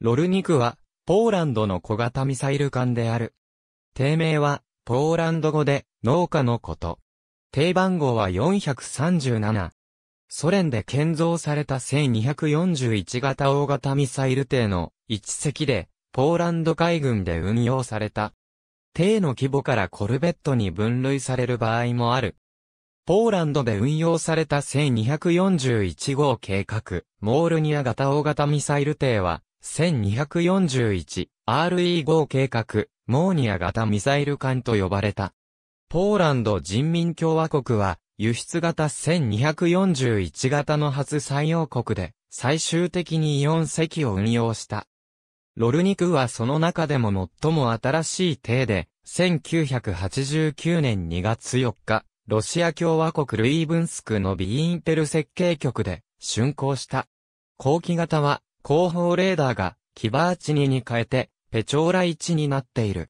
ロルニクは、ポーランドの小型ミサイル艦である。定名は、ポーランド語で、農家のこと。定番号は437。ソ連で建造された1241型大型ミサイル艇の一隻で、ポーランド海軍で運用された。艇の規模からコルベットに分類される場合もある。ポーランドで運用された1241号計画、モールニア型大型ミサイル艇は、1241 RE5 計画、モーニア型ミサイル艦と呼ばれた。ポーランド人民共和国は、輸出型1241型の初採用国で、最終的に4隻を運用した。ロルニクはその中でも最も新しい体で、1989年2月4日、ロシア共和国ルイーブンスクのビーインテル設計局で、竣工した。後期型は、後方レーダーがキバーチニに変えてペチョーラ1になっている。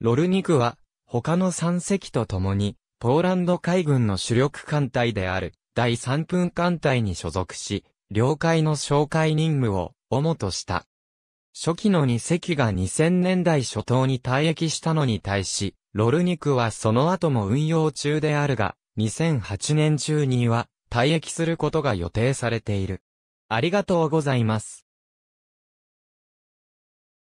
ロルニクは他の3隻と共にポーランド海軍の主力艦隊である第3分艦隊に所属し、領海の哨戒任務を主とした。初期の2隻が2000年代初頭に退役したのに対し、ロルニクはその後も運用中であるが、2008年中には退役することが予定されている。ありがとうございます。